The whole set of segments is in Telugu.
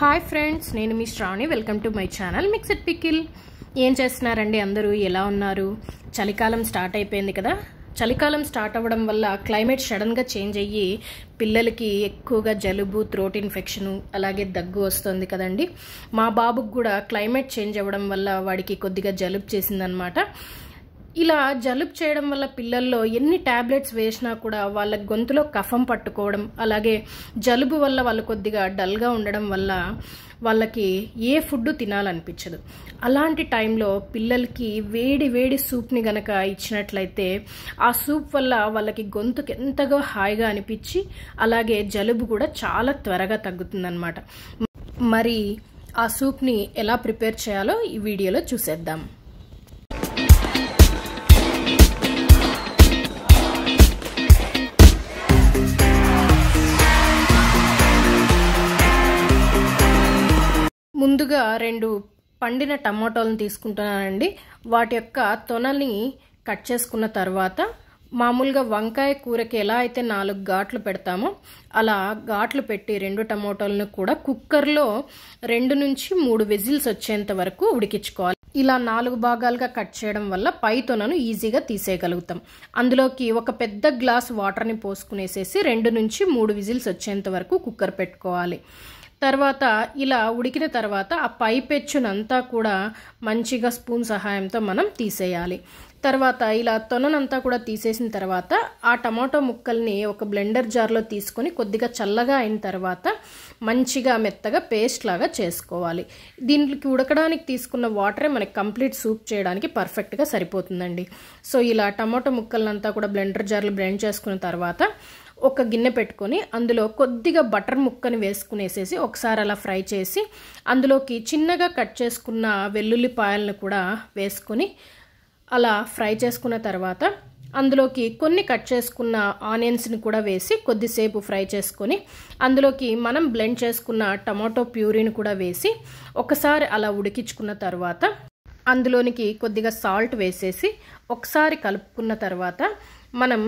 హాయ్ ఫ్రెండ్స్ నేను మీ Shravani welcome to my channel mixed pickle ఏం చేస్తున్నారండి అందరూ ఎలా ఉన్నారు చలికాలం స్టార్ట్ అయిపోయింది కదా చలికాలం స్టార్ట్ అవ్వడం వల్ల క్లైమేట్ సడన్గా చేంజ్ అయ్యి పిల్లలకి ఎక్కువగా జలుబు థ్రోట్ ఇన్ఫెక్షను అలాగే దగ్గు వస్తుంది కదండి మా బాబుకు కూడా క్లైమేట్ చేంజ్ అవ్వడం వల్ల వాడికి కొద్దిగా జలుబు చేసిందనమాట ఇలా జలుబు చేయడం వల్ల పిల్లల్లో ఎన్ని ట్యాబ్లెట్స్ వేసినా కూడా వాళ్ళ గొంతులో కఫం పట్టుకోవడం అలాగే జలుబు వల్ల వాళ్ళు కొద్దిగా డల్గా ఉండడం వల్ల వాళ్ళకి ఏ ఫుడ్ తినాలనిపించదు అలాంటి టైంలో పిల్లలకి వేడి వేడి సూప్ని గనక ఇచ్చినట్లయితే ఆ సూప్ వల్ల వాళ్ళకి గొంతుకి ఎంతగా హాయిగా అనిపించి అలాగే జలుబు కూడా చాలా త్వరగా తగ్గుతుందన్నమాట మరి ఆ సూప్ని ఎలా ప్రిపేర్ చేయాలో ఈ వీడియోలో చూసేద్దాం ముందుగా రెండు పండిన టమాటోలను తీసుకుంటున్నానండి వాటి యొక్క తొనల్ని కట్ చేసుకున్న తర్వాత మామూలుగా వంకాయ కూరకి ఎలా అయితే నాలుగు ఘాట్లు పెడతామో అలా ఘాట్లు పెట్టి రెండు టమాటోలను కూడా కుక్కర్లో రెండు నుంచి మూడు విజిల్స్ వచ్చేంత వరకు ఉడికించుకోవాలి ఇలా నాలుగు భాగాలుగా కట్ చేయడం వల్ల పై తొనను ఈజీగా తీసేయగలుగుతాం అందులోకి ఒక పెద్ద గ్లాస్ వాటర్ని పోసుకునేసేసి రెండు నుంచి మూడు విజిల్స్ వచ్చేంత వరకు కుక్కర్ పెట్టుకోవాలి తర్వాత ఇలా ఉడికిన తర్వాత ఆ పైపెచ్చునంతా కూడా మంచిగా స్పూన్ సహాయంతో మనం తీసేయాలి తర్వాత ఇలా తొననంతా కూడా తీసేసిన తర్వాత ఆ టమాటో ముక్కల్ని ఒక బ్లెండర్ జార్లో తీసుకొని కొద్దిగా చల్లగా అయిన తర్వాత మంచిగా మెత్తగా పేస్ట్ లాగా చేసుకోవాలి దీనికి ఉడకడానికి తీసుకున్న వాటరే మనకి కంప్లీట్ సూప్ చేయడానికి పర్ఫెక్ట్గా సరిపోతుందండి సో ఇలా టమాటో ముక్కలంతా కూడా బ్లెండర్ జార్లో బ్లెండ్ చేసుకున్న తర్వాత ఒక గిన్నె పెట్టుకొని అందులో కొద్దిగా బటర్ ముక్కని వేసుకునేసేసి ఒకసారి అలా ఫ్రై చేసి అందులోకి చిన్నగా కట్ చేసుకున్న వెల్లుల్లిపాయలను కూడా వేసుకొని అలా ఫ్రై చేసుకున్న తర్వాత అందులోకి కొన్ని కట్ చేసుకున్న ఆనియన్స్ని కూడా వేసి కొద్దిసేపు ఫ్రై చేసుకొని అందులోకి మనం బ్లెండ్ చేసుకున్న టమాటో ప్యూరీని కూడా వేసి ఒకసారి అలా ఉడికించుకున్న తర్వాత అందులోనికి కొద్దిగా సాల్ట్ వేసేసి ఒకసారి కలుపుకున్న తర్వాత మనం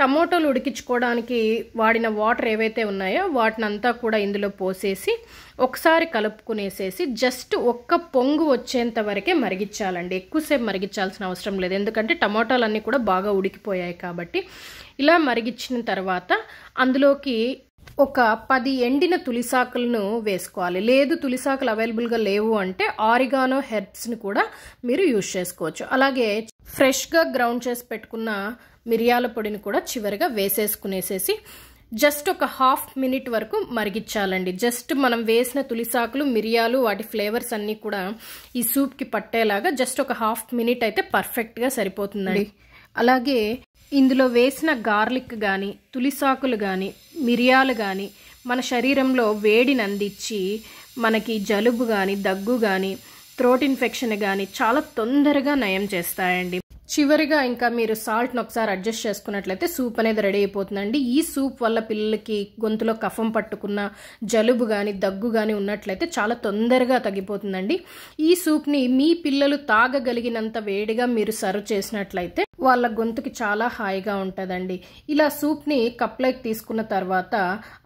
టమోటాలు ఉడికించుకోవడానికి వాడిన వాటర్ ఏవైతే ఉన్నాయో వాటిని అంతా కూడా ఇందులో పోసేసి ఒకసారి కలుపుకునేసేసి జస్ట్ ఒక్క పొంగు వచ్చేంత వరకే మరిగించాలండి ఎక్కువసేపు మరిగించాల్సిన అవసరం లేదు ఎందుకంటే టమాటాలన్నీ కూడా బాగా ఉడికిపోయాయి కాబట్టి ఇలా మరిగించిన తర్వాత అందులోకి ఒక పది ఎండిన తులిసాకులను వేసుకోవాలి లేదు తులిసాకులు అవైలబుల్గా లేవు అంటే ఆరిగానో హెర్బ్స్ని కూడా మీరు యూజ్ చేసుకోవచ్చు అలాగే ఫ్రెష్గా గ్రౌండ్ చేసి పెట్టుకున్న మిరియాల పొడిని కూడా చివరిగా వేసేసుకునేసేసి జస్ట్ ఒక హాఫ్ మినిట్ వరకు మరిగించాలండి జస్ట్ మనం వేసిన తులిసాకులు మిరియాలు వాటి ఫ్లేవర్స్ అన్నీ కూడా ఈ సూప్కి పట్టేలాగా జస్ట్ ఒక హాఫ్ మినిట్ అయితే పర్ఫెక్ట్గా సరిపోతుందండి అలాగే ఇందులో వేసిన గార్లిక్ కానీ తులిసాకులు కానీ మిరియాలు కానీ మన శరీరంలో వేడిని అందించి మనకి జలుబు కానీ దగ్గు కానీ త్రోట్ ఇన్ఫెక్షన్ కానీ చాలా తొందరగా నయం చేస్తాయండి చివరిగా ఇంకా మీరు సాల్ట్ని ఒకసారి అడ్జస్ట్ చేసుకున్నట్లయితే సూప్ అనేది రెడీ అయిపోతుందండి ఈ సూప్ వల్ల పిల్లలకి గొంతులో కఫం పట్టుకున్న జలుబు కానీ దగ్గు కానీ ఉన్నట్లయితే చాలా తొందరగా తగ్గిపోతుందండి ఈ సూప్ని మీ పిల్లలు తాగగలిగినంత వేడిగా మీరు సర్వ్ చేసినట్లయితే వాళ్ళ గొంతుకి చాలా హాయిగా ఉంటుందండి ఇలా సూప్ని కప్లోకి తీసుకున్న తర్వాత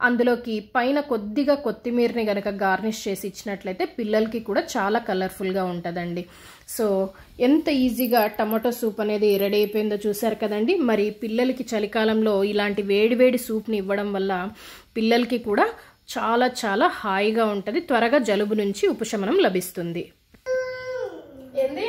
అందులోకి పైన కొద్దిగా కొత్తిమీరని గనక గార్నిష్ చేసి ఇచ్చినట్లయితే పిల్లలకి కూడా చాలా కలర్ఫుల్గా ఉంటుందండి సో ఎంత ఈజీగా టమాటో సూప్ అనేది రెడీ అయిపోయిందో చూసారు కదండి మరి పిల్లలకి చలికాలంలో ఇలాంటి వేడివేడి సూప్ని ఇవ్వడం వల్ల పిల్లలకి కూడా చాలా చాలా హాయిగా ఉంటుంది త్వరగా జలుబు నుంచి ఉపశమనం లభిస్తుంది ఏంది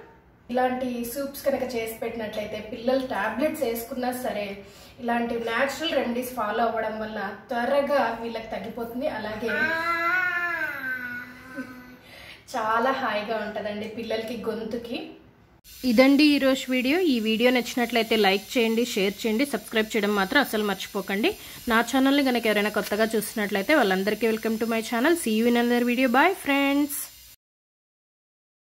ఇలాంటి సూప్స్ కనుక చేసి పెట్టినట్లయితే పిల్లలు ట్యాబ్లెట్స్ వేసుకున్నా సరే ఇలాంటి న్యాచురల్ రెమెడీస్ ఫాలో అవ్వడం వల్ల త్వరగా వీళ్ళకి తగ్గిపోతుంది అలాగే చాలా హాయిగా ఉంటుందండి పిల్లలకి గొంతుకి ఇదండి ఈరోజు వీడియో ఈ వీడియో నచ్చినట్లయితే లైక్ చేయండి షేర్ చేయండి సబ్స్క్రైబ్ చేయడం మాత్రం అసలు మర్చిపోకండి నా ఛానల్ని కనుక ఎవరైనా కొత్తగా చూసినట్లయితే వాళ్ళందరికీ welcome to my channel see you in another video bye friends